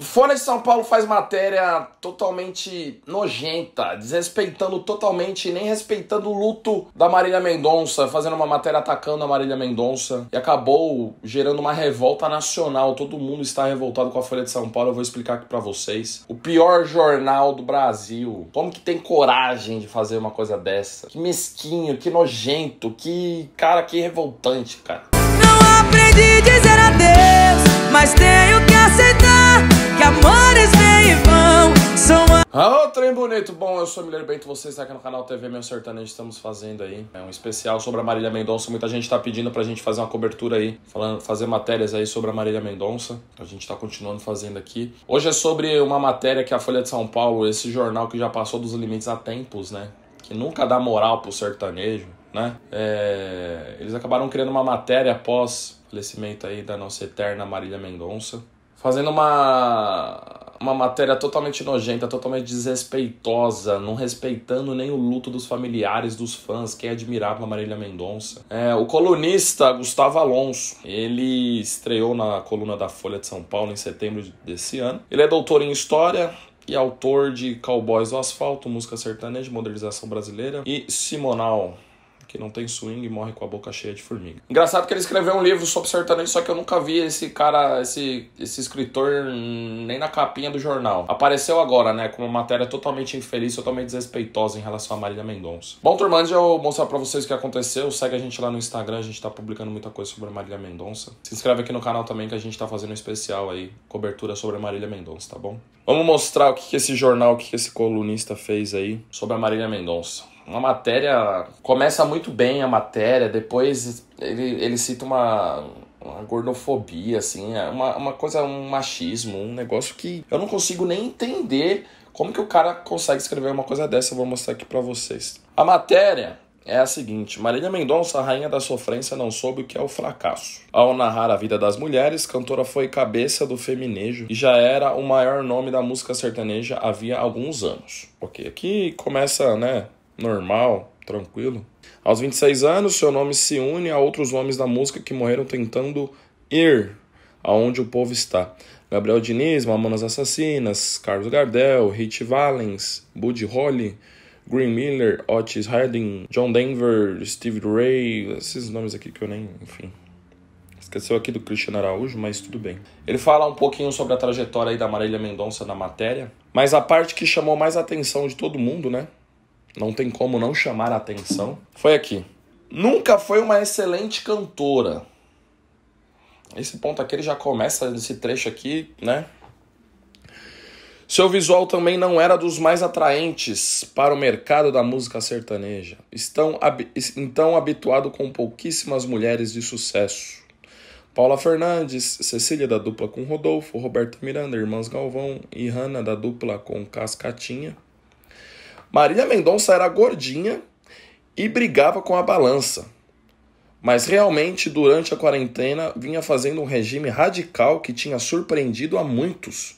Folha de São Paulo faz matéria totalmente nojenta, desrespeitando totalmente, nem respeitando o luto da Marília Mendonça, fazendo uma matéria atacando a Marília Mendonça e acabou gerando uma revolta nacional. Todo mundo está revoltado com a Folha de São Paulo, eu vou explicar aqui para vocês. O pior jornal do Brasil. Como que tem coragem de fazer uma coisa dessa? Que mesquinho, que nojento, que cara, que revoltante, cara. Não aprendi a dizer adeus, mas tenho que aceitar Alô, trem bonito! Bom, eu sou o Milheiro Bento, você está aqui no canal TV Meu Sertanejo, estamos fazendo aí é um especial sobre a Marília Mendonça. Muita gente está pedindo para a gente fazer uma cobertura aí, falando, fazer matérias aí sobre a Marília Mendonça. A gente está continuando fazendo aqui. Hoje é sobre uma matéria que a Folha de São Paulo, esse jornal que já passou dos limites há tempos, né? Que nunca dá moral pro sertanejo, né? É... Eles acabaram criando uma matéria após o falecimento aí da nossa eterna Marília Mendonça fazendo uma uma matéria totalmente nojenta, totalmente desrespeitosa, não respeitando nem o luto dos familiares, dos fãs, quem admirava Marília Mendonça. É, o colunista Gustavo Alonso, ele estreou na coluna da Folha de São Paulo em setembro desse ano. Ele é doutor em História, e autor de Cowboys do Asfalto, Música Sertaneja, Modernização Brasileira e Simonal que não tem swing e morre com a boca cheia de formiga. Engraçado que ele escreveu um livro sobre sertanejo, só que eu nunca vi esse cara, esse, esse escritor nem na capinha do jornal. Apareceu agora, né, com uma matéria totalmente infeliz, totalmente desrespeitosa em relação a Marília Mendonça. Bom, turma, antes de eu mostrar pra vocês o que aconteceu, segue a gente lá no Instagram, a gente tá publicando muita coisa sobre a Marília Mendonça. Se inscreve aqui no canal também que a gente tá fazendo um especial aí, cobertura sobre a Marília Mendonça, tá bom? Vamos mostrar o que, que esse jornal, o que, que esse colunista fez aí sobre a Marília Mendonça uma matéria. Começa muito bem a matéria, depois ele, ele cita uma, uma gordofobia, assim, é uma, uma coisa, um machismo, um negócio que eu não consigo nem entender como que o cara consegue escrever uma coisa dessa. Eu vou mostrar aqui para vocês. A matéria é a seguinte: Marília Mendonça, rainha da sofrência, não soube o que é o fracasso. Ao narrar a vida das mulheres, cantora foi cabeça do feminejo e já era o maior nome da música sertaneja havia alguns anos. Ok, aqui começa, né? normal, tranquilo. Aos 26 anos, seu nome se une a outros nomes da música que morreram tentando ir aonde o povo está. Gabriel Diniz, Mamonas Assassinas, Carlos Gardel, Rich Valens, Buddy Holly, Green Miller, Otis Harding, John Denver, Steve Ray, esses nomes aqui que eu nem, enfim. Esqueceu aqui do Cristiano Araújo, mas tudo bem. Ele fala um pouquinho sobre a trajetória aí da Marília Mendonça na matéria, mas a parte que chamou mais a atenção de todo mundo, né, não tem como não chamar a atenção, foi aqui. Nunca foi uma excelente cantora. Esse ponto aqui ele já começa nesse trecho aqui, né? Seu visual também não era dos mais atraentes para o mercado da música sertaneja. Estão hab então habituado com pouquíssimas mulheres de sucesso. Paula Fernandes, Cecília da dupla com Rodolfo, Roberto Miranda, irmãs Galvão e Hanna da dupla com Cascatinha. Marília Mendonça era gordinha e brigava com a balança. Mas realmente, durante a quarentena, vinha fazendo um regime radical que tinha surpreendido a muitos.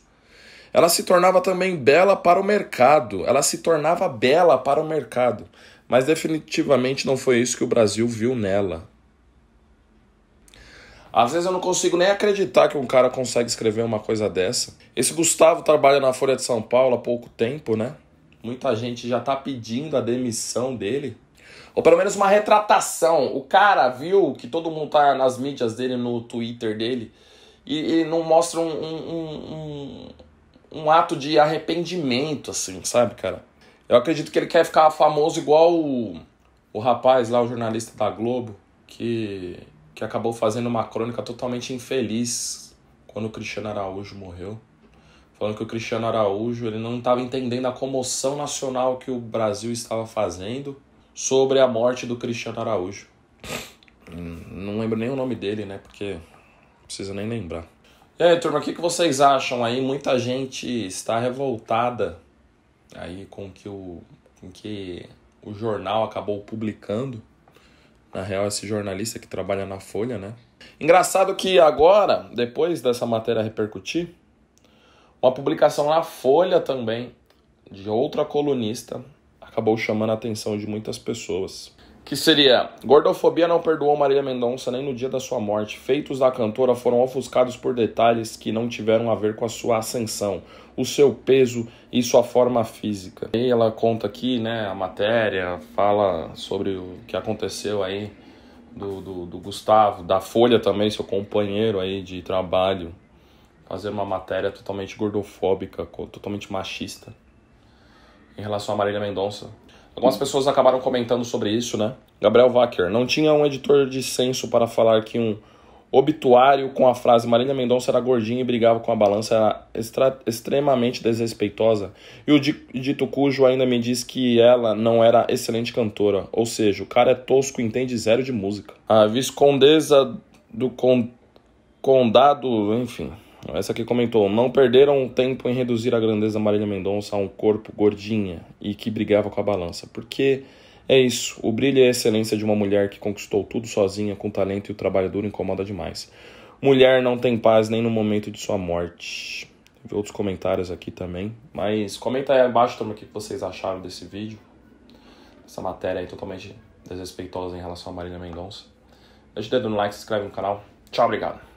Ela se tornava também bela para o mercado. Ela se tornava bela para o mercado. Mas definitivamente não foi isso que o Brasil viu nela. Às vezes eu não consigo nem acreditar que um cara consegue escrever uma coisa dessa. Esse Gustavo trabalha na Folha de São Paulo há pouco tempo, né? Muita gente já está pedindo a demissão dele. Ou pelo menos uma retratação. O cara viu que todo mundo tá nas mídias dele, no Twitter dele, e, e não mostra um, um, um, um, ato de arrependimento, assim, sabe, cara? Eu acredito que ele quer ficar famoso igual o, o rapaz lá, o jornalista da Globo, que, que acabou fazendo uma crônica totalmente infeliz quando o Cristiano Araújo morreu falando que o Cristiano Araújo ele não estava entendendo a comoção nacional que o Brasil estava fazendo sobre a morte do Cristiano Araújo. Hum, não lembro nem o nome dele, né? Porque não precisa nem lembrar. E aí, turma, o que vocês acham aí? Muita gente está revoltada aí com que o com que o jornal acabou publicando. Na real, esse jornalista que trabalha na Folha, né? Engraçado que agora, depois dessa matéria repercutir, uma publicação na Folha também, de outra colunista, acabou chamando a atenção de muitas pessoas. Que seria: Gordofobia não perdoou Marília Mendonça nem no dia da sua morte. Feitos da cantora foram ofuscados por detalhes que não tiveram a ver com a sua ascensão, o seu peso e sua forma física. E ela conta aqui, né, a matéria, fala sobre o que aconteceu aí do, do, do Gustavo, da Folha também, seu companheiro aí de trabalho, fazer uma matéria totalmente gordofóbica, totalmente machista em relação a Marília Mendonça. Algumas pessoas acabaram comentando sobre isso, né? Gabriel Wacker, não tinha um editor de senso para falar que um obituário com a frase Marília Mendonça era gordinha e brigava com a balança era extra, extremamente desrespeitosa. E o dito cujo ainda me diz que ela não era excelente cantora. Ou seja, o cara é tosco e entende zero de música. A viscondesa do con, condado, enfim. Essa aqui comentou: não perderam tempo em reduzir a grandeza Marília Mendonça a um corpo gordinha e que brigava com a balança. Porque é isso, o brilho e é a excelência de uma mulher que conquistou tudo sozinha, com talento e o trabalho duro incomoda demais. Mulher não tem paz nem no momento de sua morte. Teve outros comentários aqui também. Mas comenta aí abaixo, turma, o que vocês acharam desse vídeo. Essa matéria aí totalmente desrespeitosa em relação a Marília Mendonça. Deixa o dedo no like, se inscreve no canal. Tchau, obrigado.